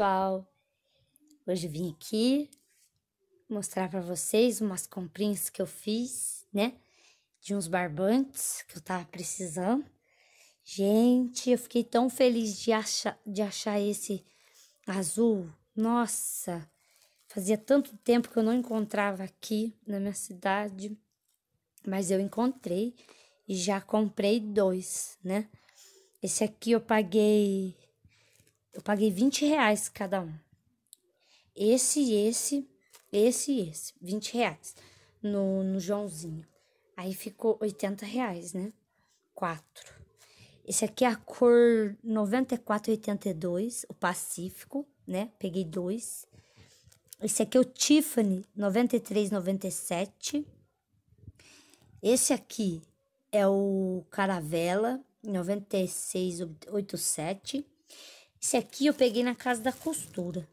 pessoal! Hoje vim aqui mostrar para vocês umas comprinhas que eu fiz, né? De uns barbantes que eu tava precisando. Gente, eu fiquei tão feliz de achar, de achar esse azul. Nossa, fazia tanto tempo que eu não encontrava aqui na minha cidade, mas eu encontrei e já comprei dois, né? Esse aqui eu paguei eu paguei 20 reais cada um. Esse, esse, esse e esse. 20 reais no, no Joãozinho. Aí ficou 80 reais, né? Quatro. Esse aqui é a cor 9482, o Pacífico, né? Peguei dois. Esse aqui é o Tiffany 9397. Esse aqui é o Caravela 9687. Esse aqui eu peguei na casa da costura.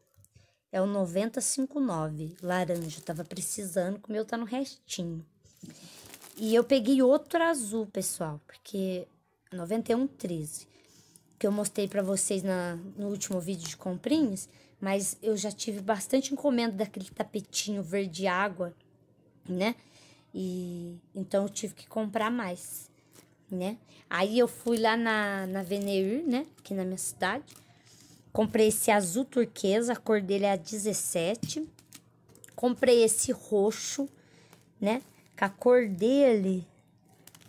É o 959, laranja. Eu tava precisando, o meu tá no restinho. E eu peguei outro azul, pessoal, porque 9113, que eu mostrei para vocês na, no último vídeo de comprinhas, mas eu já tive bastante encomenda daquele tapetinho verde água, né? E então eu tive que comprar mais, né? Aí eu fui lá na, na Veneir, né? Aqui na minha cidade. Comprei esse azul turquesa, a cor dele é a 17. Comprei esse roxo, né? Com a cor dele...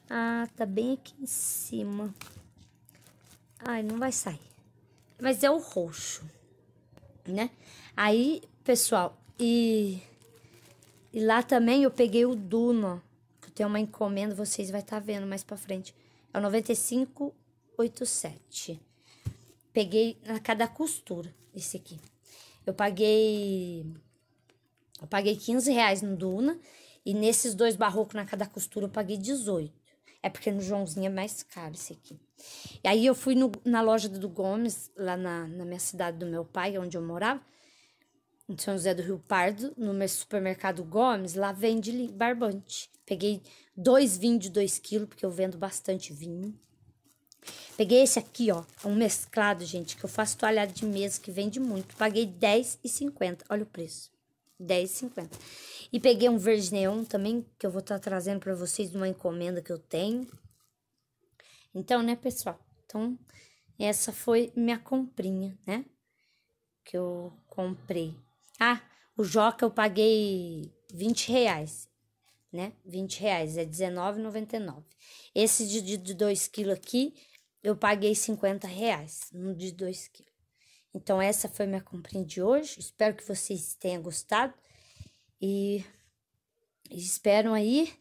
Ah, tá bem aqui em cima. Ai, não vai sair. Mas é o roxo, né? Aí, pessoal, e... E lá também eu peguei o duno que eu tenho uma encomenda, vocês vai estar tá vendo mais pra frente. É o 9587 peguei a cada costura esse aqui. Eu paguei eu paguei 15 reais no Duna e nesses dois barrocos na cada costura eu paguei 18. É porque no Joãozinho é mais caro esse aqui. E aí eu fui no, na loja do Gomes, lá na, na minha cidade do meu pai, onde eu morava, em São José do Rio Pardo, no supermercado Gomes, lá vende barbante. Peguei dois vinhos de 2 quilos, porque eu vendo bastante vinho. Peguei esse aqui, ó. É um mesclado, gente, que eu faço toalhada de mesa, que vende muito. Paguei R$10,50. Olha o preço. R$10,50. E peguei um verde neon também, que eu vou estar tá trazendo para vocês de uma encomenda que eu tenho. Então, né, pessoal? Então, essa foi minha comprinha, né? Que eu comprei. Ah, o Joca eu paguei 20 reais né? 20 reais, é R$19,99. Esse de, de 2 kg aqui, eu paguei 50 reais no de 2 kg. Então, essa foi minha comprinha de hoje. Espero que vocês tenham gostado. E, e espero aí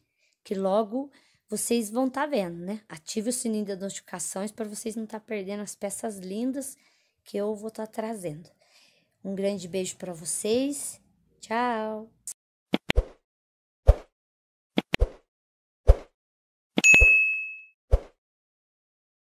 que logo vocês vão estar tá vendo, né? Ative o sininho das notificações para vocês não estar tá perdendo as peças lindas que eu vou estar tá trazendo. Um grande beijo para vocês. Tchau!